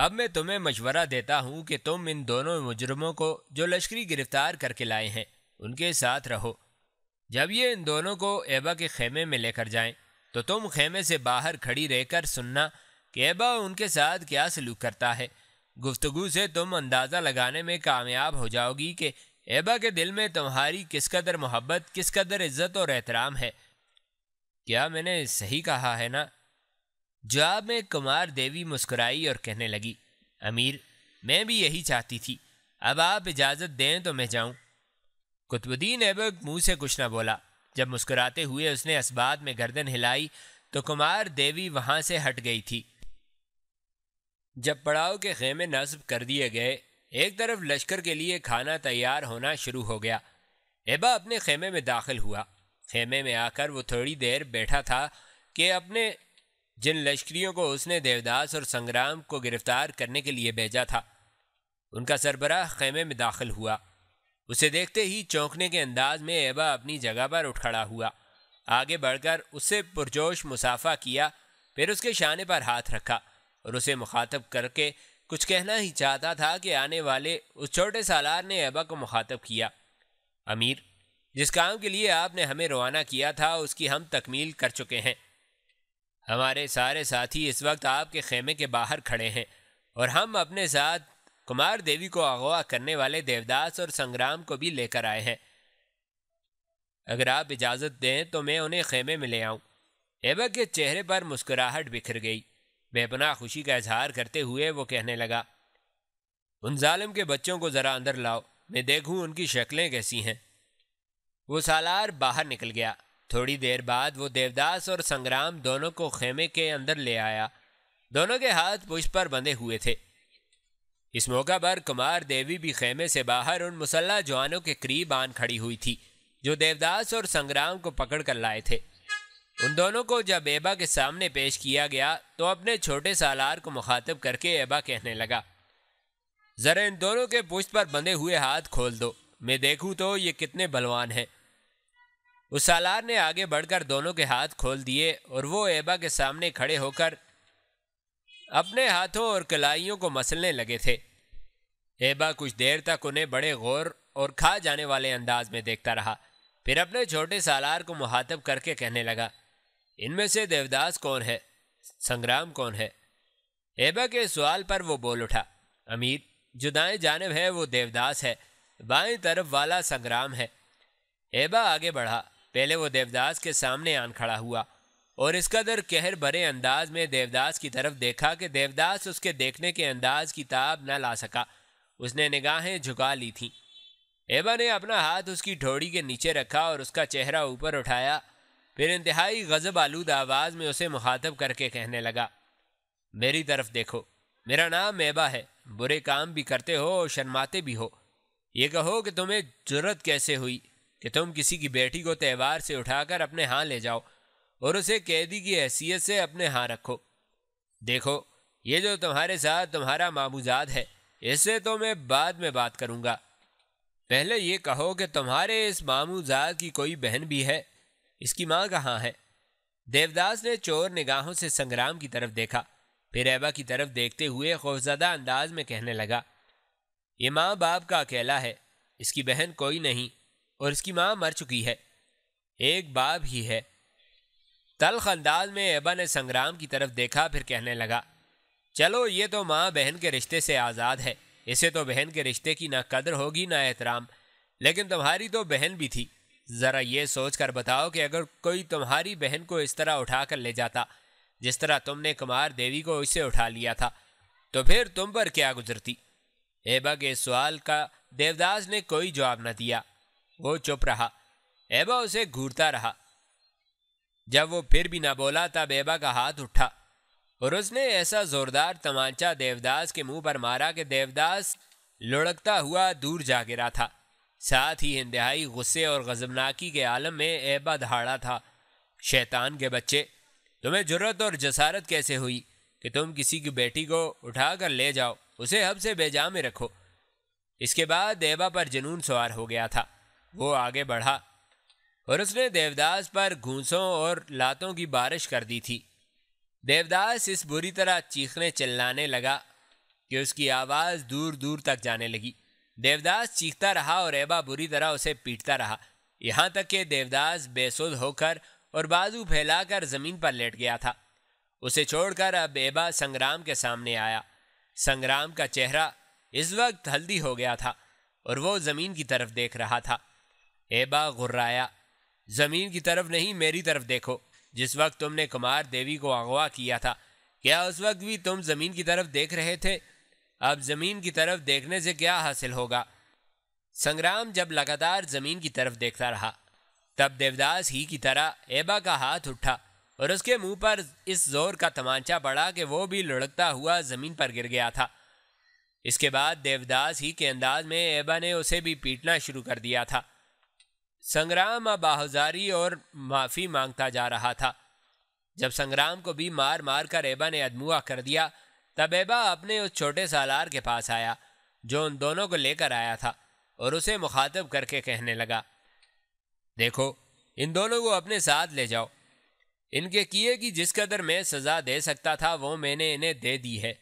अब मैं तुम्हें मशवरा देता हूँ कि तुम इन दोनों मुजरमों को जो लश्करी गिरफ्तार करके लाए हैं उनके साथ रहो जब ये इन दोनों को एबा के खेमे में लेकर जाएं, तो तुम खेमे से बाहर खड़ी रहकर सुनना कि एबा उनके साथ क्या सलूक करता है गुफ्तु से तुम अंदाज़ा लगाने में कामयाब हो जाओगी कि एबा के दिल में तुम्हारी किस कदर मोहब्बत किस कदर इज़्ज़त और एहतराम है क्या मैंने सही कहा है ना जवाब में कुमार देवी मुस्कुराई और कहने लगी अमीर मैं भी यही चाहती थी अब आप इजाज़त दें तो मैं जाऊं। कुतुबुद्दीन ऐबक मुंह से कुछ ना बोला जब मुस्कुराते हुए उसने इस्बात में गर्दन हिलाई तो कुमार देवी वहां से हट गई थी जब पड़ाव के खेमे नस्ब कर दिए गए एक तरफ लश्कर के लिए खाना तैयार होना शुरू हो गया एबा अपने खेमे में दाखिल हुआ खेमे में आकर वो थोड़ी देर बैठा था कि अपने जिन लश्करियों को उसने देवदास और संग्राम को गिरफ्तार करने के लिए भेजा था उनका सरबराह खेमे में दाखिल हुआ उसे देखते ही चौंकने के अंदाज में एबा अपनी जगह पर उठ खड़ा हुआ आगे बढ़कर उससे पुरजोश मुसाफा किया फिर उसके शाने पर हाथ रखा और उसे मुखातब करके कुछ कहना ही चाहता था कि आने वाले उस छोटे सालार ने एबा को मुखातब किया अमीर जिस काम के लिए आपने हमें रवाना किया था उसकी हम तकमील कर चुके हैं हमारे सारे साथी इस वक्त आपके खेमे के बाहर खड़े हैं और हम अपने साथ कुमार देवी को अगवा करने वाले देवदास और संग्राम को भी लेकर आए हैं अगर आप इजाज़त दें तो मैं उन्हें खेमे में ले आऊँ एबा के चेहरे पर मुस्कुराहट बिखर गई बेपना खुशी का इजहार करते हुए वो कहने लगा उन जालिम के बच्चों को ज़रा अंदर लाओ मैं देखूं उनकी शक्लें कैसी हैं वो सालार बाहर निकल गया थोड़ी देर बाद वो देवदास और संग्राम दोनों को खेमे के अंदर ले आया दोनों के हाथ पुष्प पर बंधे हुए थे इस मौका पर कुमार देवी भी खेमे से बाहर उन मुसल्ला जवानों के करीब आन खड़ी हुई थी जो देवदास और संग्राम को पकड़ कर लाए थे उन दोनों को जब एबा के सामने पेश किया गया तो अपने छोटे सालार को मुखातब करके एबा कहने लगा ज़रा इन दोनों के पुष्ट पर बंधे हुए हाथ खोल दो मैं देखूँ तो ये कितने बलवान हैं उसालार ने आगे बढ़कर दोनों के हाथ खोल दिए और वो एबा के सामने खड़े होकर अपने हाथों और कलाइयों को मसलने लगे थे एबा कुछ देर तक उन्हें बड़े गौर और खा जाने वाले अंदाज में देखता रहा फिर अपने छोटे सालार को मुहातब करके कहने लगा इनमें से देवदास कौन है संग्राम कौन है एबा के सवाल पर वो बोल उठा अमीर जो दाएँ जानब है वो देवदास है बाएं तरफ वाला संग्राम है एबा आगे बढ़ा पहले वो देवदास के सामने आन खड़ा हुआ और इस कदर कहर भरे अंदाज में देवदास की तरफ देखा कि देवदास उसके देखने के अंदाज की ताब न ला सका उसने निगाहें झुका ली थीं एबा ने अपना हाथ उसकी ठोड़ी के नीचे रखा और उसका चेहरा ऊपर उठाया फिर इंतहाई गज़ब आलूद आवाज़ में उसे मुखातब करके कहने लगा मेरी तरफ देखो मेरा नाम एबा है बुरे काम भी करते हो और शर्माते भी हो ये कहो कि तुम्हें जरूरत कैसे हुई कि तुम किसी की बेटी को त्यौहार से उठाकर अपने हाँ ले जाओ और उसे कैदी की हैसियत से अपने हाँ रखो देखो ये जो तुम्हारे साथ तुम्हारा मामूजाद है इससे तो मैं बाद में बात करूँगा पहले ये कहो कि तुम्हारे इस मामूजाद की कोई बहन भी है इसकी माँ कहाँ है देवदास ने चोर निगाहों से संग्राम की तरफ देखा फिर ऐबा की तरफ देखते हुए खौफजदा अंदाज में कहने लगा ये माँ बाप का अकेला है इसकी बहन कोई नहीं और इसकी माँ मर चुकी है एक बाप ही है तलख अंदाज में एबा ने संग्राम की तरफ देखा फिर कहने लगा चलो ये तो माँ बहन के रिश्ते से आज़ाद है इसे तो बहन के रिश्ते की ना कदर होगी ना एहतराम लेकिन तुम्हारी तो बहन भी थी ज़रा ये सोच कर बताओ कि अगर कोई तुम्हारी बहन को इस तरह उठा कर ले जाता जिस तरह तुमने कुमार देवी को इसे उठा लिया था तो फिर तुम पर क्या गुजरती एबा के सवाल का देवदास ने कोई जवाब न दिया वो चुप रहा एबा उसे घूरता रहा जब वो फिर भी ना बोला तब एबा का हाथ उठा और उसने ऐसा जोरदार तमाचा देवदास के मुंह पर मारा कि देवदास लुढ़कता हुआ दूर जा गिरा था साथ ही इंतहाई गुस्से और गजबनाकी के आलम में ऐबा दहाड़ा था शैतान के बच्चे तुम्हें जरूरत और जसारत कैसे हुई कि तुम किसी की बेटी को उठा कर ले जाओ उसे हब से बेजा में रखो इसके बाद ऐबा पर जुनून सवार हो गया था वो आगे बढ़ा और उसने देवदास पर घूसों और लातों की बारिश कर दी थी देवदास इस बुरी तरह चीखने चिल्लाने लगा कि उसकी आवाज़ दूर दूर तक जाने लगी देवदास चीखता रहा और एबा बुरी तरह उसे पीटता रहा यहाँ तक कि देवदास बेसुध होकर और बाजू फैलाकर ज़मीन पर लेट गया था उसे छोड़कर अब एबा संग्राम के सामने आया संग्राम का चेहरा इस वक्त हल्दी हो गया था और वो ज़मीन की तरफ देख रहा था एबा गुर्राया ज़मीन की तरफ नहीं मेरी तरफ देखो जिस वक्त तुमने कुमार देवी को अगवा किया था क्या उस वक्त भी तुम ज़मीन की तरफ देख रहे थे अब ज़मीन की तरफ देखने से क्या हासिल होगा संग्राम जब लगातार ज़मीन की तरफ देखता रहा तब देवदास ही की तरह एबा का हाथ उठा और उसके मुंह पर इस जोर का तमांचा पड़ा कि वो भी लुढ़कता हुआ ज़मीन पर गिर गया था इसके बाद देवदास ही के अंदाज में एबा ने उसे भी पीटना शुरू कर दिया था संग्राम अब आहजारी और माफ़ी मांगता जा रहा था जब संग्राम को भी मार मार कर एबा ने अदमुआ कर दिया तब एबा अपने उस छोटे सालार के पास आया जो उन दोनों को लेकर आया था और उसे मुखातब करके कहने लगा देखो इन दोनों को अपने साथ ले जाओ इनके किए की जिस कदर मैं सज़ा दे सकता था वो मैंने इन्हें दे दी है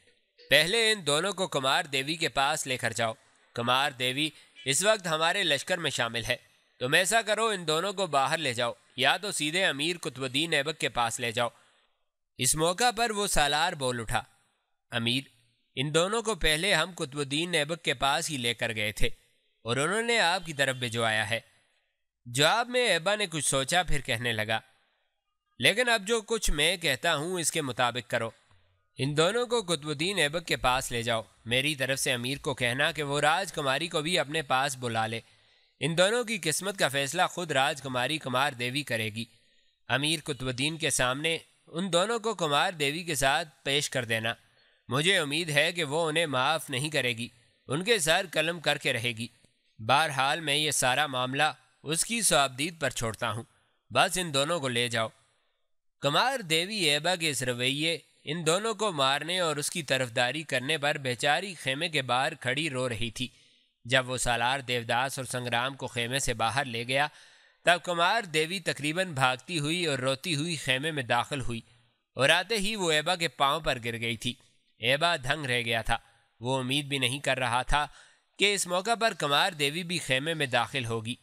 पहले इन दोनों को कुमार देवी के पास लेकर जाओ कुमार देवी इस वक्त हमारे लश्कर में शामिल है तुम तो ऐसा करो इन दोनों को बाहर ले जाओ या तो सीधे अमीर कुतुबुद्दीन ऐबक के पास ले जाओ इस मौका पर वो सालार बोल उठा अमीर इन दोनों को पहले हम कुतुबुद्दीन ऐबक के पास ही लेकर गए थे और उन्होंने आपकी तरफ भिजवाया है जवाब में ऐबा ने कुछ सोचा फिर कहने लगा लेकिन अब जो कुछ मैं कहता हूँ इसके मुताबिक करो इन दोनों को कुतुबुद्दीन ऐबक के पास ले जाओ मेरी तरफ से अमीर को कहना कि वो राजकुमारी को भी अपने पास बुला ले इन दोनों की किस्मत का फैसला खुद राजकुमारी कुमार देवी करेगी अमीर कुतुबुद्दीन के सामने उन दोनों को कुमार देवी के साथ पेश कर देना मुझे उम्मीद है कि वो उन्हें माफ़ नहीं करेगी उनके सर कलम करके रहेगी बहरहाल मैं ये सारा मामला उसकी स्वाबदीद पर छोड़ता हूँ बस इन दोनों को ले जाओ कुमार देवी एबा के इस रवैये इन दोनों को मारने और उसकी तरफदारी करने पर बेचारी खेमे के बाहर खड़ी रो रही थी जब वो सालार देवदास और संग्राम को खेमे से बाहर ले गया तब कुमार देवी तकरीबन भागती हुई और रोती हुई खेमे में दाखिल हुई और आते ही वो एबा के पांव पर गिर गई थी एबा धंग रह गया था वो उम्मीद भी नहीं कर रहा था कि इस मौका पर कुमार देवी भी खेमे में दाखिल होगी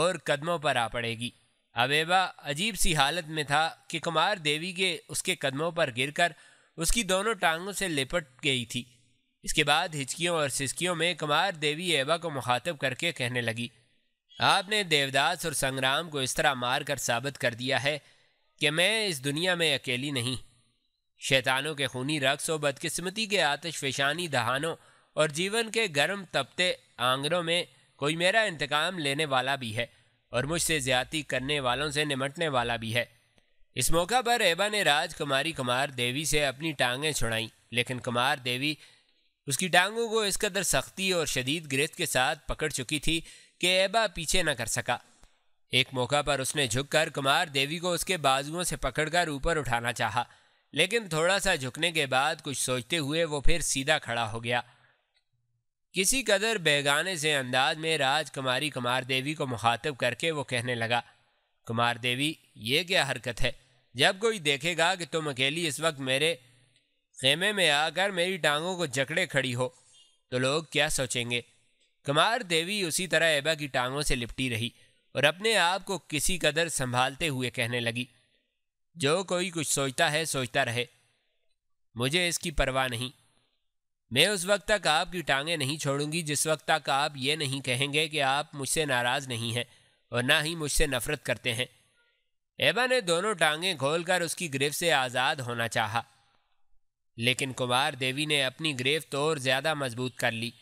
और कदमों पर आ पड़ेगी अब एबा अजीब सी हालत में था कि कुमार देवी के उसके कदमों पर गिरकर उसकी दोनों टांगों से लिपट गई थी इसके बाद हिचकियों और सिसकियों में कुमार देवी एवा को मुखातब करके कहने लगी आपने देवदास और संग्राम को इस तरह मार कर साबित कर दिया है कि मैं इस दुनिया में अकेली नहीं शैतानों के खूनी रक्स और बदकिस्मती के आतश फिशानी दहानों और जीवन के गर्म तपते आंगनों में कोई मेरा इंतकाम लेने वाला भी है और मुझसे ज्यादा करने वालों से निमटने वाला भी है इस मौका पर एबा ने राजकुमारी कुमार देवी से अपनी टांगें छुड़ाईं लेकिन कुमार देवी उसकी टांगों को इस कदर सख्ती और शदीद गिरत के साथ पकड़ चुकी थी कि एबा पीछे न कर सका एक मौका पर उसने झुककर कुमार देवी को उसके बाजुओं से पकड़कर ऊपर उठाना चाहा लेकिन थोड़ा सा झुकने के बाद कुछ सोचते हुए वो फिर सीधा खड़ा हो गया किसी कदर बेगाने से अंदाज में राजकुमारी कुमार देवी को मुखातब करके वो कहने लगा कुमार देवी ये क्या हरकत है जब कोई देखेगा कि तुम अकेली इस वक्त मेरे खेमे में आकर मेरी टांगों को जकड़े खड़ी हो तो लोग क्या सोचेंगे कुमार देवी उसी तरह ऐबा की टांगों से लिपटी रही और अपने आप को किसी कदर संभालते हुए कहने लगी जो कोई कुछ सोचता है सोचता रहे मुझे इसकी परवाह नहीं मैं उस वक्त तक आपकी टांगें नहीं छोड़ूंगी जिस वक्त तक आप ये नहीं कहेंगे कि आप मुझसे नाराज़ नहीं हैं और ना ही मुझसे नफरत करते हैं एबा ने दोनों टांगें खोलकर उसकी गिरफ्त से आज़ाद होना चाहा लेकिन कुमार देवी ने अपनी ग्रेव तो और ज़्यादा मजबूत कर ली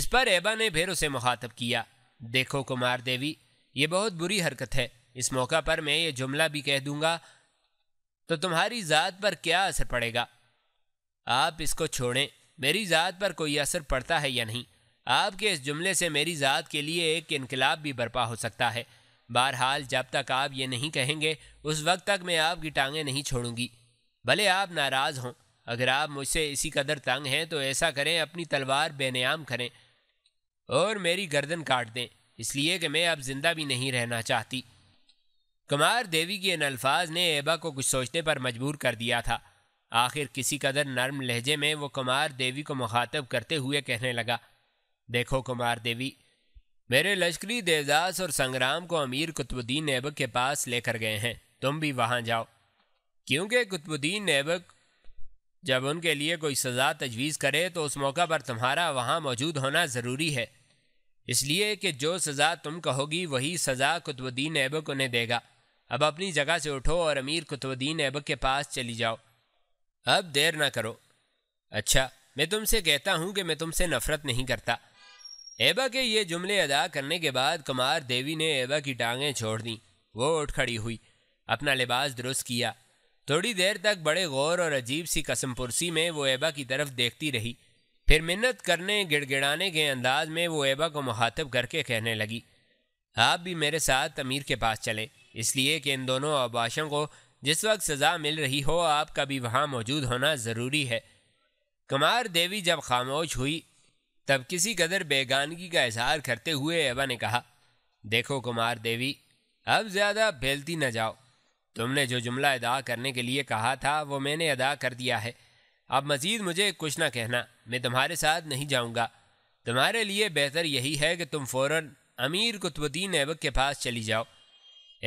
इस पर एबा ने फिर उसे मुखातब किया देखो कुमार देवी ये बहुत बुरी हरकत है इस मौका पर मैं ये जुमला भी कह दूंगा तो तुम्हारी ज़ात पर क्या असर पड़ेगा आप इसको छोड़ें मेरी ज़ात पर कोई असर पड़ता है या नहीं आपके इस जुमले से मेरी ज़ात के लिए एक इनकलाब भी बर्पा हो सकता है बहरहाल जब तक आप ये नहीं कहेंगे उस वक्त तक मैं आपकी टांगें नहीं छोड़ूंगी भले आप नाराज़ हों अगर आप मुझसे इसी कदर तंग हैं तो ऐसा करें अपनी तलवार बेनियाम करें और मेरी गर्दन काट दें इसलिए कि मैं अब ज़िंदा भी नहीं रहना चाहती कुमार देवी के इन अल्फाज ने एबा को कुछ सोचने पर मजबूर कर दिया था आखिर किसी कदर नर्म लहजे में वो कुमार देवी को मुखातब करते हुए कहने लगा देखो कुमार देवी मेरे लश्करी देवदास और संग्राम को अमीर कुतुबुद्दीन ऐबक के पास लेकर गए हैं तुम भी वहाँ जाओ क्योंकि कुतुबुद्दीन ऐबक जब उनके लिए कोई सज़ा तजवीज़ करे तो उस मौका पर तुम्हारा वहाँ मौजूद होना ज़रूरी है इसलिए कि जो सज़ा तुम कहोगी वही सज़ा कुतुबुद्दीन ऐबक उन्हें देगा अब अपनी जगह से उठो और अमीर कुतुबुद्दीन ऐबक के पास चली जाओ अब देर ना करो अच्छा मैं तुमसे कहता हूँ कि मैं तुमसे नफ़रत नहीं करता ऐबा के ये जुमले अदा करने के बाद कुमार देवी ने ऐबा की टांगें छोड़ दीं वो उठ खड़ी हुई अपना लिबास दुरुस्त किया थोड़ी देर तक बड़े गौर और अजीब सी कसम पुरसी में वो एबा की तरफ देखती रही फिर मिन्नत करने गिड़गिड़ाने के अंदाज में वो एबा को मुखातब करके कहने लगी आप भी मेरे साथ अमीर के पास चले इसलिए कि इन दोनों आबाशों को जिस वक्त सज़ा मिल रही हो आपका भी वहाँ मौजूद होना ज़रूरी है कुमार देवी जब खामोश हुई तब किसी कदर बेगानगी का इजहार करते हुए एबा ने कहा देखो कुमार देवी अब ज़्यादा फैलती न जाओ तुमने जो जुमला अदा करने के लिए कहा था वो मैंने अदा कर दिया है अब मज़ीद मुझे कुछ ना कहना मैं तुम्हारे साथ नहीं जाऊँगा तुम्हारे लिए बेहतर यही है कि तुम फ़ौर अमीर कुतुबुद्दीन ऐबक के पास चली जाओ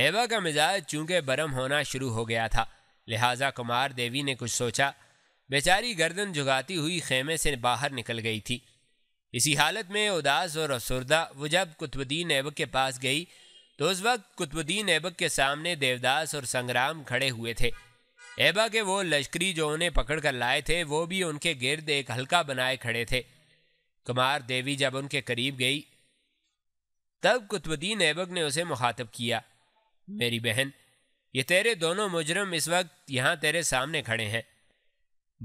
ऐबा का मिजाज चूँकि बरम होना शुरू हो गया था लिहाजा कुमार देवी ने कुछ सोचा बेचारी गर्दन जुगाती हुई खेमे से बाहर निकल गई थी इसी हालत में उदास और अफसरदा वो जब कुतुबुद्दीन ऐबक के पास गई तो उस वक्त कुतुबुद्दीन ऐबक के सामने देवदास और संग्राम खड़े हुए थे ऐबा के वो लश्करी जो उन्हें पकड़ कर लाए थे वो भी उनके गिर्द एक हल्का बनाए खड़े थे कुमार देवी जब उनके करीब गई तब कुतुबुद्दीन ऐबक ने उसे मुखातब किया मेरी बहन ये तेरे दोनों मुजरम इस वक्त यहाँ तेरे सामने खड़े हैं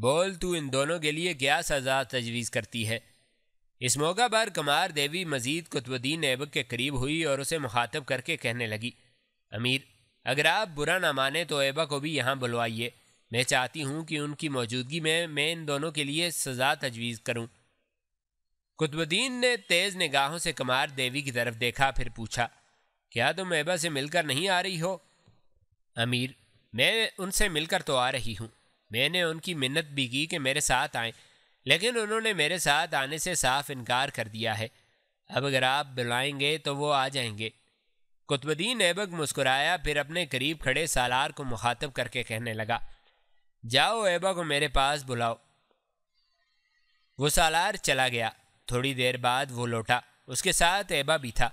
बोल तू इन दोनों के लिए क्या सज़ा तजवीज़ करती है इस मौका पर कमार देवी मजीद कुतुबुद्दीन ऐबक के करीब हुई और उसे मुखातब करके कहने लगी अमीर अगर आप बुरा ना माने तो ऐबा को भी यहाँ बुलवाइए मैं चाहती हूँ कि उनकी मौजूदगी में मैं इन दोनों के लिए सज़ा तजवीज़ करूँ कुतुबुद्दीन ने तेज़ निगाहों से कमार देवी की तरफ देखा फिर पूछा क्या तुम ऐबा से मिलकर नहीं आ रही हो अमीर मैं उनसे मिलकर तो आ रही हूँ मैंने उनकी मिन्नत भी की कि मेरे साथ आएँ लेकिन उन्होंने मेरे साथ आने से साफ इनकार कर दिया है अब अगर आप बुलाएंगे तो वो आ जाएंगे कुतुबुद्दीन ऐबक मुस्कुराया फिर अपने करीब खड़े सालार को मुखातब करके कहने लगा जाओ ऐबक को मेरे पास बुलाओ वो सालार चला गया थोड़ी देर बाद वो लौटा उसके साथ ऐबा भी था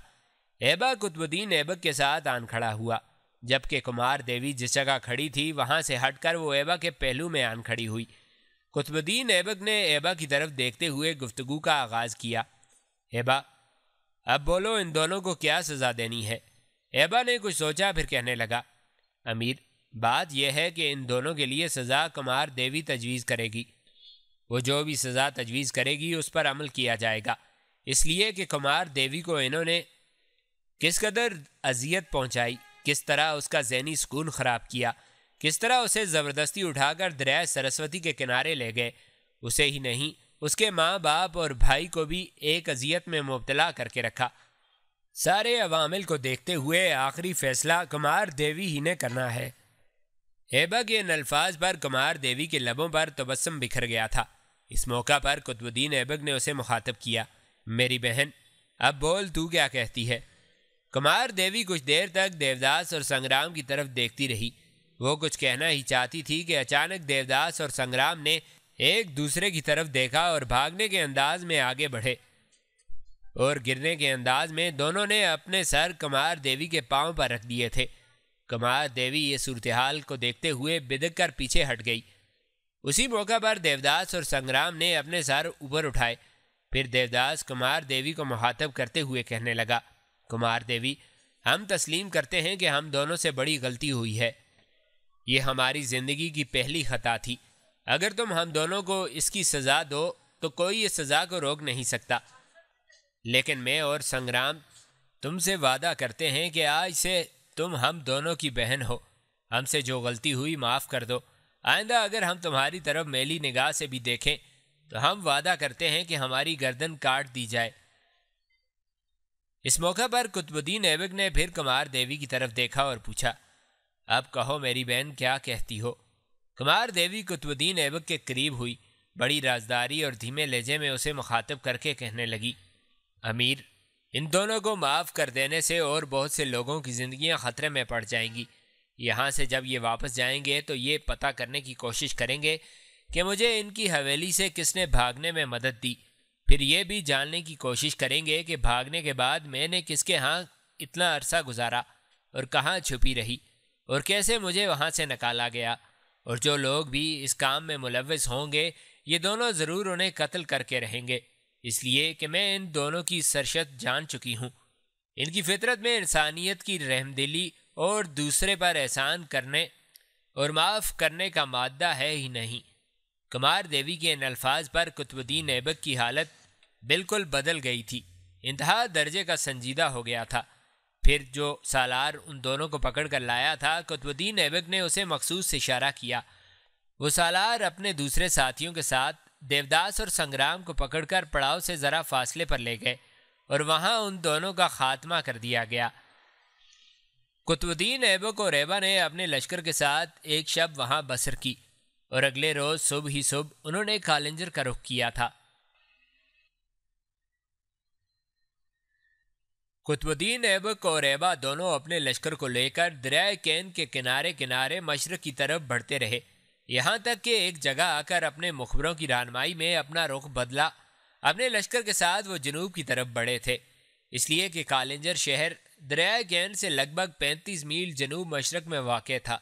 ऐबा कुतुबुद्दीन ऐबक के साथ आन खड़ा हुआ जबकि कुमार देवी जिस जगह खड़ी थी वहाँ से हटकर वो ऐबा के पहलू में आन खड़ी हुई कुतुबुद्दीन ऐबक ने ऐबा की तरफ देखते हुए गुफ्तगु का आगाज़ किया ऐबा अब बोलो इन दोनों को क्या सज़ा देनी है ऐबा ने कुछ सोचा फिर कहने लगा अमीर बात यह है कि इन दोनों के लिए सज़ा कमार देवी तजवीज़ करेगी वो जो भी सज़ा तजवीज़ करेगी उस पर अमल किया जाएगा इसलिए कि कुमार देवी को इन्होंने किस कदर अजियत पहुँचाई किस तरह उसका जहनी सुकून ख़राब किया किस तरह उसे ज़बरदस्ती उठाकर दरिया सरस्वती के किनारे ले गए उसे ही नहीं उसके माँ बाप और भाई को भी एक अजियत में मुबतला करके रखा सारे अवामिल को देखते हुए आखिरी फैसला कुमार देवी ही ने करना है ऐबक के इन अल्फाज पर कुमार देवी के लबों पर तबस्म बिखर गया था इस मौका पर कुतुबुद्दीन ऐबक ने उसे मुखातब किया मेरी बहन अब बोल तू क्या कहती है कुमार देवी कुछ देर तक देवदास और संग्राम की तरफ देखती रही वो कुछ कहना ही चाहती थी कि अचानक देवदास और संग्राम ने एक दूसरे की तरफ देखा और भागने के अंदाज में आगे बढ़े और गिरने के अंदाज में दोनों ने अपने सर कमार देवी के पांव पर रख दिए थे कमार देवी ये सूरतहाल को देखते हुए बिदक कर पीछे हट गई उसी मौका पर देवदास और संग्राम ने अपने सर ऊपर उठाए फिर देवदास कुमार देवी को मुहातब करते हुए कहने लगा कुमार देवी हम तस्लीम करते हैं कि हम दोनों से बड़ी गलती हुई है ये हमारी ज़िंदगी की पहली खता थी अगर तुम हम दोनों को इसकी सज़ा दो तो कोई इस सज़ा को रोक नहीं सकता लेकिन मैं और संग्राम तुमसे वादा करते हैं कि आज से तुम हम दोनों की बहन हो हमसे जो गलती हुई माफ़ कर दो आइंदा अगर हम तुम्हारी तरफ मेली निगाह से भी देखें तो हम वादा करते हैं कि हमारी गर्दन काट दी जाए इस मौका पर कुतुबुद्दीन ऐबक ने फिर कुमार देवी की तरफ देखा और पूछा अब कहो मेरी बहन क्या कहती हो कुमार देवी कुतुबुद्दीन ऐबक के करीब हुई बड़ी राजदारी और धीमे लहजे में उसे मुखातब करके कहने लगी अमीर इन दोनों को माफ़ कर देने से और बहुत से लोगों की ज़िंदियाँ ख़तरे में पड़ जाएंगी यहाँ से जब ये वापस जाएंगे तो ये पता करने की कोशिश करेंगे कि मुझे इनकी हवेली से किसने भागने में मदद दी फिर ये भी जानने की कोशिश करेंगे कि भागने के बाद मैंने किसके यहाँ इतना अरसा गुजारा और कहाँ छुपी रही और कैसे मुझे वहाँ से निकाला गया और जो लोग भी इस काम में मुलविस होंगे ये दोनों ज़रूर उन्हें कत्ल करके रहेंगे इसलिए कि मैं इन दोनों की सरशत जान चुकी हूँ इनकी फितरत में इंसानियत की रहमदिली और दूसरे पर एहसान करने और माफ़ करने का मादा है ही नहीं कुमार देवी के इन अल्फाज पर कुतुबुद्दीन ऐबक की हालत बिल्कुल बदल गई थी इंतहा दर्जे का संजीदा हो गया था फिर जो सालार उन दोनों को पकड़ कर लाया था कुतुद्दीन ऐबक ने उसे मखसूस इशारा किया वो सालार अपने दूसरे साथियों के साथ देवदास और संग्राम को पकड़कर पड़ाव से ज़रा फासले पर ले गए और वहाँ उन दोनों का खात्मा कर दिया गया कुतुद्दीन ऐबक और रेबा ने अपने लश्कर के साथ एक शब वहाँ बसर की और अगले रोज़ सुबह ही सुबह उन्होंने कालेंजर का रुख किया था कुतुबुद्दीन ऐबक और ऐबा दोनों अपने लश्कर को लेकर दरिया कैन के किनारे किनारे मशरक की तरफ बढ़ते रहे यहाँ तक कि एक जगह आकर अपने मुखबरों की रानमाई में अपना रुख बदला अपने लश्कर के साथ वो जनूब की तरफ बढ़े थे इसलिए कि कालेंजर शहर दरिया कैन से लगभग पैंतीस मील जनूब मशरक में वाक़ था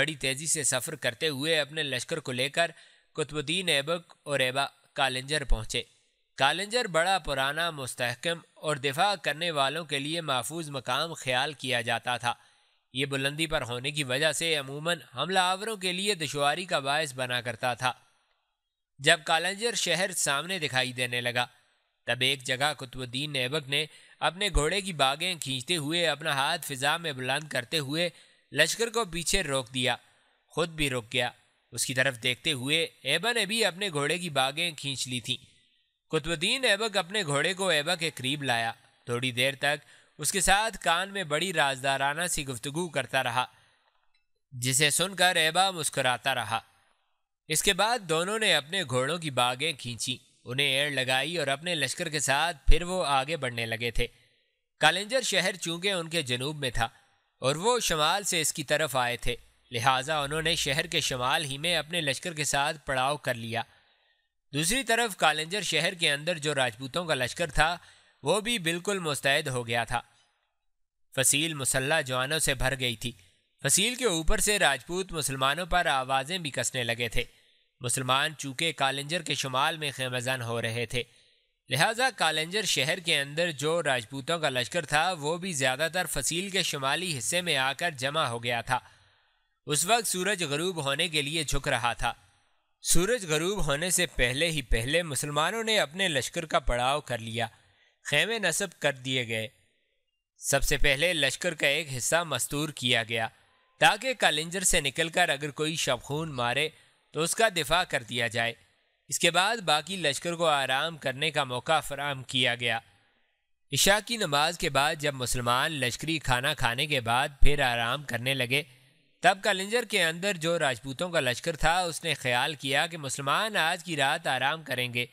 बड़ी तेज़ी से सफ़र करते हुए अपने लश्कर को लेकर कुतुबुद्दीन ऐबक और ऐबा कालेंजर पहुँचे कालेंजर बड़ा पुराना मुस्तकम और दिफा करने वालों के लिए महफूज मकाम ख्याल किया जाता था ये बुलंदी पर होने की वजह से अमूमन हमला आवरों के लिए दुशारी का बायस बना करता था जब कालंजर शहर सामने दिखाई देने लगा तब एक जगह कुतुबुद्दीन ऐबक ने अपने घोड़े की बागें खींचते हुए अपना हाथ फिजा में बुलंद करते हुए लश्कर को पीछे रोक दिया खुद भी रुक गया उसकी तरफ देखते हुए ऐबा ने भी अपने घोड़े की बागें खींच ली थीं कुतुबुद्दीन ऐबक अपने घोड़े को ऐबक के करीब लाया थोड़ी देर तक उसके साथ कान में बड़ी राजदाराना सी गुफ्तगु करता रहा जिसे सुनकर ऐबा मुस्कुराता रहा इसके बाद दोनों ने अपने घोड़ों की बागें खींची उन्हें एड़ लगाई और अपने लश्कर के साथ फिर वो आगे बढ़ने लगे थे कालेंजर शहर चूंकि उनके जनूब में था और वो शमाल से इसकी तरफ आए थे लिहाजा उन्होंने शहर के शमाल ही में अपने लश्कर के साथ पड़ाव कर लिया दूसरी तरफ कालेंजर शहर के अंदर जो राजपूतों का लश्कर था वो भी बिल्कुल मुस्तैद हो गया था फसील मुसल्ला जवानों से भर गई थी फसील के ऊपर से राजपूत मुसलमानों पर आवाज़ें भी कसने लगे थे मुसलमान चूँकि कालेंजर के शुमाल में खेमजन हो रहे थे लिहाजा कालेंजर शहर के अंदर जो राजपूतों का लश्कर था वो भी ज़्यादातर फसील के शुमाली हिस्से में आकर जमा हो गया था उस वक्त सूरज गरूब होने के लिए झुक रहा था सूरज गरूब होने से पहले ही पहले मुसलमानों ने अपने लश्कर का पड़ाव कर लिया खेमे नस्ब कर दिए गए सबसे पहले लश्कर का एक हिस्सा मस्तूर किया गया ताकि कालिंजर से निकलकर अगर कोई शबखून मारे तो उसका दिफा कर दिया जाए इसके बाद बाकी लश्कर को आराम करने का मौका फराम किया गया इशा की नमाज के बाद जब मुसलमान लश्करी खाना खाने के बाद फिर आराम करने लगे तब कलिंजर के अंदर जो राजपूतों का लश्कर था उसने ख्याल किया कि मुसलमान आज की रात आराम करेंगे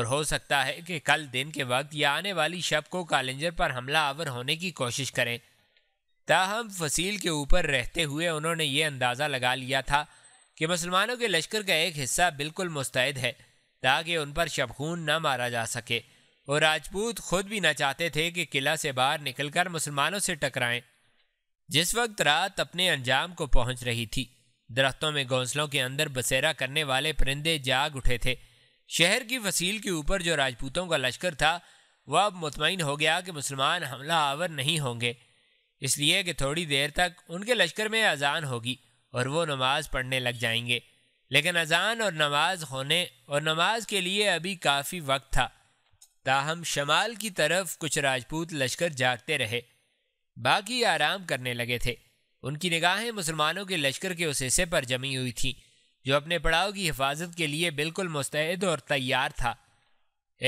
और हो सकता है कि कल दिन के वक्त या आने वाली शब को कालेंजर पर हमला आवर होने की कोशिश करें ताहम फसील के ऊपर रहते हुए उन्होंने ये अंदाज़ा लगा लिया था कि मुसलमानों के लश्कर का एक हिस्सा बिल्कुल मुस्तैद है ताकि उन पर शबखून न मारा जा सके और राजपूत खुद भी न चाहते थे कि किला से बाहर निकलकर मुसलमानों से टकराएं जिस वक्त रात अपने अंजाम को पहुंच रही थी दरख्तों में घोंसलों के अंदर बसेरा करने वाले परिंदे जाग उठे थे शहर की फसील के ऊपर जो राजपूतों का लश्कर था वह अब मुतमिन हो गया कि मुसलमान हमला आवर नहीं होंगे इसलिए कि थोड़ी देर तक उनके लश्कर में अजान होगी और वो नमाज पढ़ने लग जाएंगे लेकिन अजान और नमाज होने और नमाज के लिए अभी काफ़ी वक्त था ताहम शमाल की तरफ कुछ राजपूत लश्कर जागते रहे बाकी आराम करने लगे थे उनकी निगाहें मुसलमानों के लश्कर के उस हिस्से पर जमी हुई थीं जो अपने पड़ाव की हिफाजत के लिए बिल्कुल मुस्तैद और तैयार था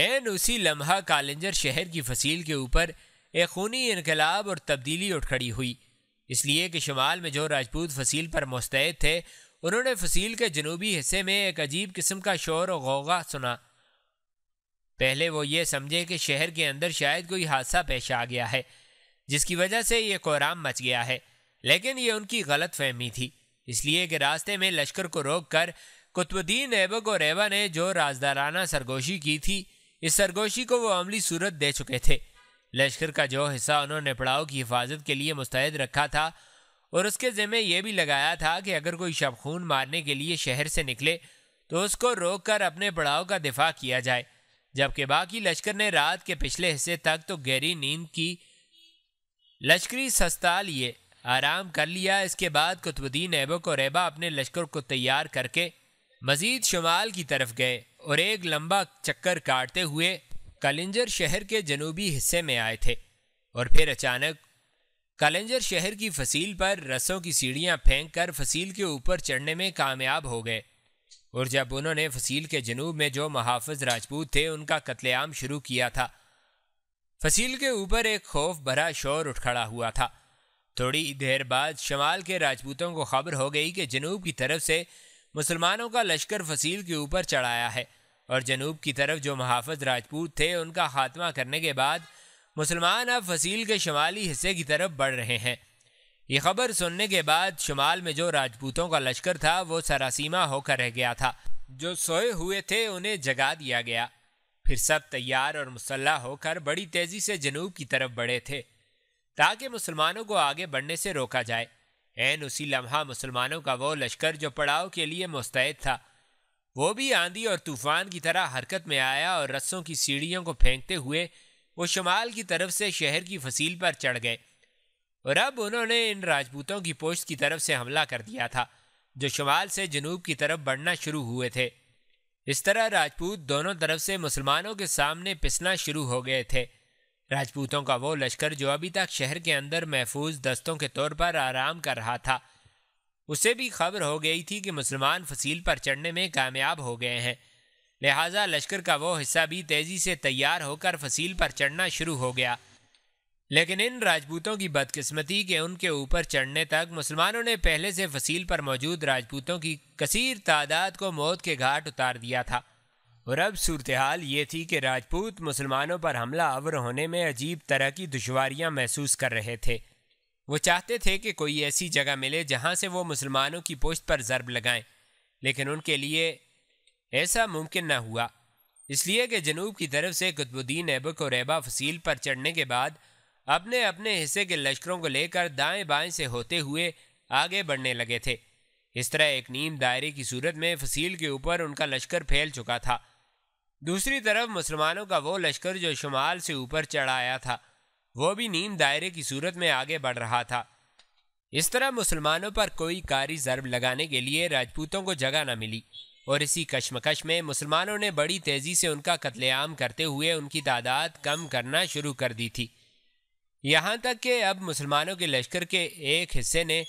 एन उसी लम्हा कालेंजर शहर की फसील के ऊपर एक खूनी इनकलाब और तब्दीली उठ खड़ी हुई इसलिए कि शुमाल में जो राजपूत फसील पर मुस्तैद थे उन्होंने फसील के जनूबी हिस्से में एक अजीब किस्म का शोर और गौगा सुना पहले वो ये समझे कि शहर के अंदर शायद कोई हादसा पेश आ गया है जिसकी वजह से ये कोहराम मच गया है लेकिन ये उनकी गलत फहमी थी इसलिए कि रास्ते में लश्कर को रोक कर कुतुबुद्दीन ऐबक और ऐबा ने जो राजदाराना सरगोशी की थी इस सरगोशी को वो अमली सूरत दे चुके थे लश्कर का जो हिस्सा उन्होंने पड़ाव की हिफाजत के लिए मुस्तैद रखा था और उसके ज़िम्मे ये भी लगाया था कि अगर कोई शब खून मारने के लिए शहर से निकले तो उसको रोक कर अपने पड़ाव का दिफा किया जाए जबकि बाकी लश्कर ने रात के पिछले हिस्से तक तो गहरी नींद की लश्करी सस्ता लिए आराम कर लिया इसके बाद कुतुबुद्दीन ऐबक और ऐबा अपने लश्कर को तैयार करके मजीद शुमाल की तरफ गए और एक लंबा चक्कर काटते हुए कलिंजर शहर के जनूबी हिस्से में आए थे और फिर अचानक कलिंजर शहर की फसील पर रसों की सीढ़ियां फेंक कर फसील के ऊपर चढ़ने में कामयाब हो गए और जब उन्होंने फसील के जनूब में जो महाफज राजपूत थे उनका कत्लेआम शुरू किया था फसील के ऊपर एक खौफ भरा शोर उठ खड़ा हुआ था थोड़ी देर बाद शमाल के राजपूतों को खबर हो गई कि जनूब की तरफ से मुसलमानों का लश्कर फसील के ऊपर चढ़ाया है और जनूब की तरफ जो महाफज राजपूत थे उनका खात्मा करने के बाद मुसलमान अब फसील के शमाली हिस्से की तरफ बढ़ रहे हैं ये खबर सुनने के बाद शुमाल में जो राजपूतों का लश्कर था वो सरासीमा होकर रह गया था जो सोए हुए थे उन्हें जगा दिया गया फिर सब तैयार और मुसल्ला होकर बड़ी तेजी से जनूब की तरफ बढ़े थे ताकि मुसलमानों को आगे बढ़ने से रोका जाए एन उसी लम्हा मुसलमानों का वो लश्कर जो पड़ाव के लिए मुस्तैद था वो भी आंधी और तूफान की तरह हरकत में आया और रस्सों की सीढ़ियों को फेंकते हुए वो शुमाल की तरफ से शहर की फसील पर चढ़ गए और अब उन्होंने इन राजपूतों की पोस्ट की तरफ से हमला कर दिया था जो शुमाल से जनूब की तरफ बढ़ना शुरू हुए थे इस तरह राजपूत दोनों तरफ से मुसलमानों के सामने पिसना शुरू हो गए थे राजपूतों का वो लश्कर जो अभी तक शहर के अंदर महफूज दस्तों के तौर पर आराम कर रहा था उसे भी खबर हो गई थी कि मुसलमान फसील पर चढ़ने में कामयाब हो गए हैं लिहाजा लश्कर का वो हिस्सा भी तेज़ी से तैयार होकर फसील पर चढ़ना शुरू हो गया लेकिन इन राजपूतों की बदकिस्मती के उनके ऊपर चढ़ने तक मुसलमानों ने पहले से फसील पर मौजूद राजपूतों की कसीर तादाद को मौत के घाट उतार दिया था और अब सूरत हाल ये थी कि राजपूत मुसलमानों पर हमला अवर होने में अजीब तरह की दुशारियाँ महसूस कर रहे थे वो चाहते थे कि कोई ऐसी जगह मिले जहाँ से वो मुसलमानों की पोस्ट पर ज़रब लगाएं लेकिन उनके लिए ऐसा मुमकिन न हुआ इसलिए कि जनूब की तरफ से कुतुबुद्दीन ऐबक और ऐबा फसील पर चढ़ने के बाद अपने अपने हिस्से के लश्करों को लेकर दाएं बाएं से होते हुए आगे बढ़ने लगे थे इस तरह एक नीम दायरे की सूरत में फसील के ऊपर उनका लश्कर फैल चुका था दूसरी तरफ मुसलमानों का वो लश्कर जो शुमाल से ऊपर चढ़ाया था वो भी नीम दायरे की सूरत में आगे बढ़ रहा था इस तरह मुसलमानों पर कोई कारी ज़रब लगाने के लिए राजपूतों को जगह न मिली और इसी कश्मकश में मुसलमानों ने बड़ी तेज़ी से उनका कत्लेआम करते हुए उनकी तादाद कम करना शुरू कर दी थी यहाँ तक कि अब मुसलमानों के लश्कर के एक हिस्से ने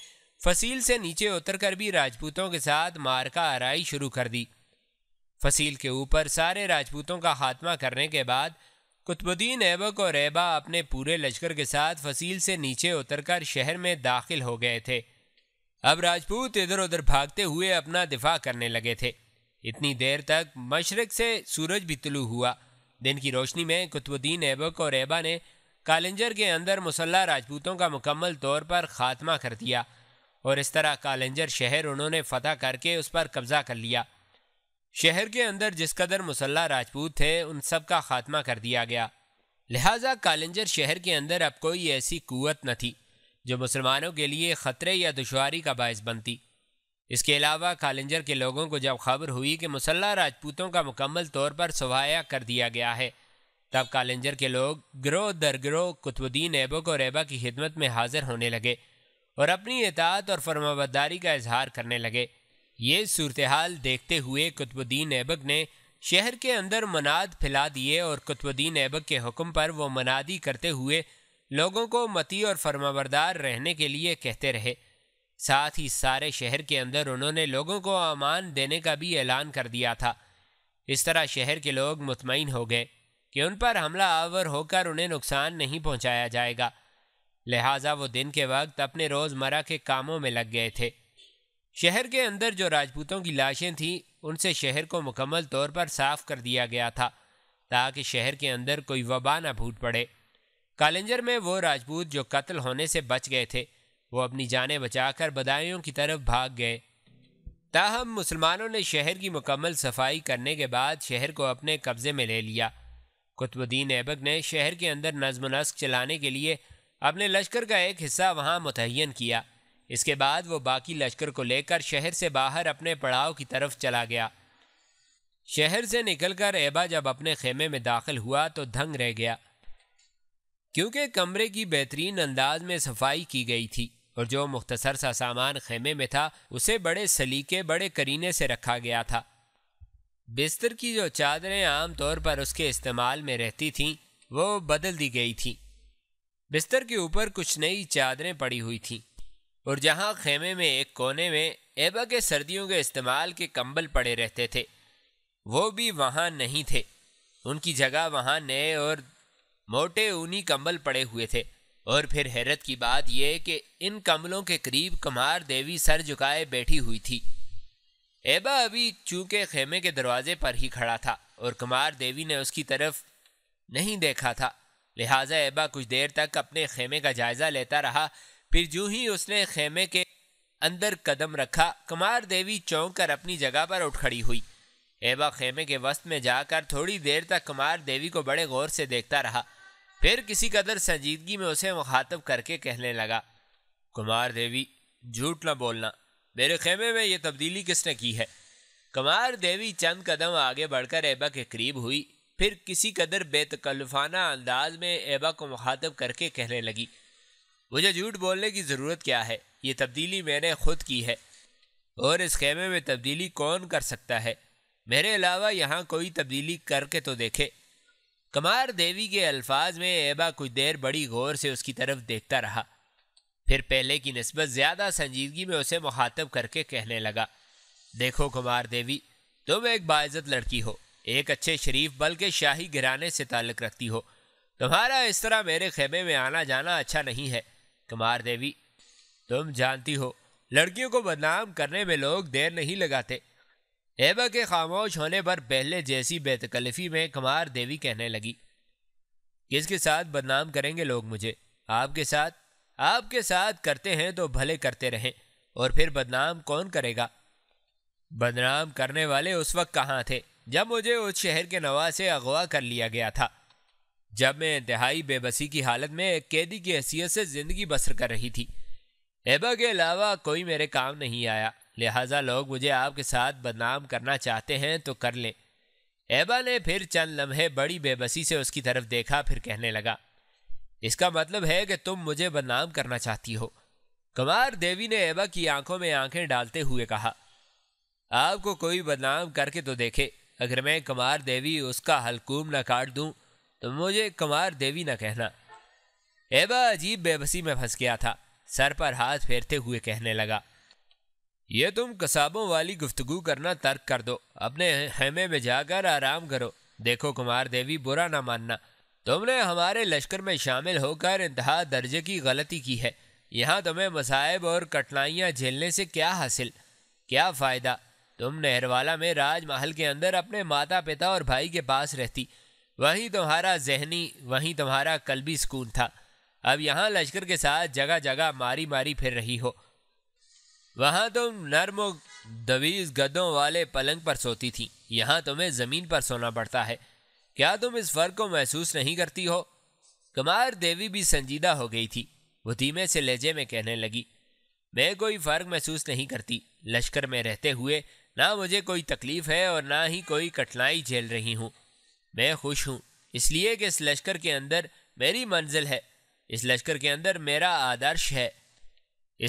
फसील से नीचे उतरकर भी राजपूतों के साथ मारका आराई शुरू कर दी फसील के ऊपर सारे राजपूतों का खात्मा करने के बाद कुतुबुद्दीन ऐबक और ऐबा अपने पूरे लश्कर के साथ फसील से नीचे उतरकर शहर में दाखिल हो गए थे अब राजपूत इधर उधर भागते हुए अपना दिफा करने लगे थे इतनी देर तक मशरक से सूरज भी तुलू हुआ दिन की रोशनी में कुतुबुद्दीन ऐबक और ऐबा ने कालिंजर के अंदर मुसल्ला राजपूतों का मुकम्मल तौर पर खात्मा कर दिया और इस तरह कालेंजर शहर उन्होंने फतह करके उस पर कब्ज़ा कर लिया शहर के अंदर जिस कदर मुसल्ह राजपूत थे उन सब का खात्मा कर दिया गया लिहाजा कालेंजर शहर के अंदर अब कोई ऐसी कुत न थी जो मुसलमानों के लिए ख़तरे या दुशारी का बायस बनती इसके अलावा कालेंजर के लोगों को जब खबर हुई कि मुसल्ह राजपूतों का मुकम्मल तौर पर सवाया कर दिया गया है तब कालेंजर के लोग ग्रो दर ग्रो कुतुबुद्दीन ऐबक और ऐबा की खिदमत में हाजिर होने लगे और अपनी एतात और फरमाबरदारी का इजहार करने लगे ये सूरत हाल देखते हुए कुतुबुद्दीन ऐबक ने शहर के अंदर मनाद फैला दिए और कुतुबुद्दीन ऐबक के हुक्म पर वो मनादी करते हुए लोगों को मती और फरमाबरदार रहने के लिए कहते रहे साथ ही सारे शहर के अंदर उन्होंने लोगों को अमान देने का भी ऐलान कर दिया था इस तरह शहर के लोग मुतमिन हो गए कि उन पर हमला आवर होकर उन्हें नुकसान नहीं पहुंचाया जाएगा लिहाजा वो दिन के वक्त अपने रोज़मर्रा के कामों में लग गए थे शहर के अंदर जो राजपूतों की लाशें थीं उनसे शहर को मुकम्मल तौर पर साफ कर दिया गया था ताकि शहर के अंदर कोई वबा ना फूट पड़े कालेंजर में वो राजपूत जो कत्ल होने से बच गए थे वो अपनी जानें बचाकर बदायूं की तरफ भाग गए ताहम मुसलमानों ने शहर की मुकम्मल सफाई करने के बाद शहर को अपने कब्ज़े में ले लिया कुतुबुद्दीन ऐबक ने शहर के अंदर नज्म नस्क चलाने के लिए अपने लश्कर का एक हिस्सा वहाँ मुतन किया इसके बाद वो बाकी लश्कर को लेकर शहर से बाहर अपने पड़ाव की तरफ चला गया शहर से निकलकर ऐबा जब अपने खेमे में दाखिल हुआ तो दंग रह गया क्योंकि कमरे की बेहतरीन अंदाज में सफाई की गई थी और जो मुख्तसर सा सामान खेमे में था उसे बड़े सलीके बड़े करीने से रखा गया था बिस्तर की जो चादरें आम तौर पर उसके इस्तेमाल में रहती थीं वो बदल दी गई थी बिस्तर के ऊपर कुछ नई चादरें पड़ी हुई थीं और जहां खेमे में एक कोने में एबा के सर्दियों के इस्तेमाल के कंबल पड़े रहते थे वो भी वहाँ नहीं थे उनकी जगह वहाँ नए और मोटे ऊनी कंबल पड़े हुए थे और फिर हैरत की बात यह कि इन कंबलों के करीब कुमार देवी सर झुकाए बैठी हुई थी एबा अभी चूंकि खेमे के दरवाजे पर ही खड़ा था और कुमार देवी ने उसकी तरफ नहीं देखा था लिहाजा एबा कुछ देर तक अपने खेमे का जायज़ा लेता रहा फिर जू ही उसने खेमे के अंदर कदम रखा कुमार देवी चौंक कर अपनी जगह पर उठ खड़ी हुई एबा खेमे के वस्त में जाकर थोड़ी देर तक कुमार देवी को बड़े गौर से देखता रहा फिर किसी कदर संजीदगी में उसे मुखातब करके कहने लगा कुमार देवी झूठ ना बोलना मेरे खेमे में ये तब्दीली किसने की है कमार देवी चंद कदम आगे बढ़कर एबा के करीब हुई फिर किसी कदर बेतकल्फाना अंदाज में एबा को मुखातब करके कहने लगी मुझे झूठ बोलने की ज़रूरत क्या है ये तब्दीली मैंने खुद की है और इस खेमे में तब्दीली कौन कर सकता है मेरे अलावा यहाँ कोई तब्दीली करके तो देखे कमार देवी के अल्फाज में एबा कुछ देर बड़ी गौर से उसकी तरफ देखता रहा फिर पहले की नस्बत ज़्यादा संजीदगी में उसे मुखातब करके कहने लगा देखो कुमार देवी तुम एक बाज़त लड़की हो एक अच्छे शरीफ बल्कि शाही घराने से ताल्लुक़ रखती हो तुम्हारा इस तरह मेरे खेमे में आना जाना अच्छा नहीं है कुमार देवी तुम जानती हो लड़कियों को बदनाम करने में लोग देर नहीं लगाते एबा के खामोश होने पर पहले जैसी बेतकल्फ़ी में कुमार देवी कहने लगी किसके साथ बदनाम करेंगे लोग मुझे आपके साथ आपके साथ करते हैं तो भले करते रहें और फिर बदनाम कौन करेगा बदनाम करने वाले उस वक्त कहाँ थे जब मुझे उस शहर के नवाज से अगवा कर लिया गया था जब मैं इंतहाई बेबसी की हालत में एक कैदी की हैसियत से ज़िंदगी बसर कर रही थी एबा के अलावा कोई मेरे काम नहीं आया लिहाजा लोग मुझे आपके साथ बदनाम करना चाहते हैं तो कर लें एबा ने फिर चंद लम्हे बड़ी बेबसी से उसकी तरफ देखा फिर कहने लगा इसका मतलब है कि तुम मुझे बदनाम करना चाहती हो कुमार देवी ने ऐबा की आंखों में आंखें डालते हुए कहा आपको कोई बदनाम करके तो देखे अगर मैं कुमार देवी उसका हलकूम न काट दूं तो मुझे कुमार देवी न कहना ऐबा अजीब बेबसी में फंस गया था सर पर हाथ फेरते हुए कहने लगा ये तुम कसाबों वाली गुफ्तगु करना तर्क कर दो अपने हेमे में जाकर आराम करो देखो कुमार देवी बुरा ना मानना तुमने हमारे लश्कर में शामिल होकर इंतहा दर्जे की गलती की है यहाँ तुम्हें मसायब और कठिनाइयाँ झेलने से क्या हासिल क्या फ़ायदा तुम नहरवाला में राजमहल के अंदर अपने माता पिता और भाई के पास रहती वहीं तुम्हारा जहनी वहीं तुम्हारा कलबी सुकून था अब यहाँ लश्कर के साथ जगह जगह मारी मारी फिर रही हो वहाँ तुम नर्म दवीज गद्दों वाले पलंग पर सोती थी यहाँ तुम्हें ज़मीन पर सोना पड़ता है क्या तुम इस फर्क को महसूस नहीं करती हो कुमार देवी भी संजीदा हो गई थी वो धीमे से लहजे में कहने लगी मैं कोई फर्क महसूस नहीं करती लश्कर में रहते हुए ना मुझे कोई तकलीफ है और ना ही कोई कठिनाई झेल रही हूँ मैं खुश हूँ इसलिए कि इस लश्कर के अंदर मेरी मंजिल है इस लश्कर के अंदर मेरा आदर्श है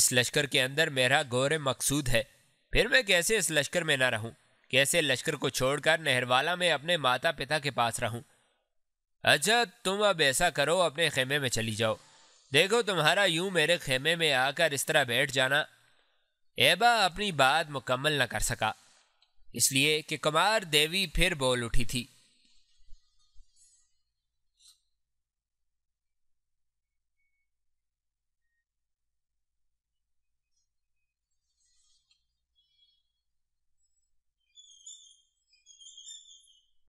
इस लश्कर के अंदर मेरा गौर मकसूद है फिर मैं कैसे इस लश्कर में ना रहूं कैसे लश्कर को छोड़कर नहरवाला में अपने माता पिता के पास रहूं अच्छा तुम अब ऐसा करो अपने खेमे में चली जाओ देखो तुम्हारा यूं मेरे खेमे में आकर इस तरह बैठ जाना एबा अपनी बात मुकम्मल न कर सका इसलिए कि कुमार देवी फिर बोल उठी थी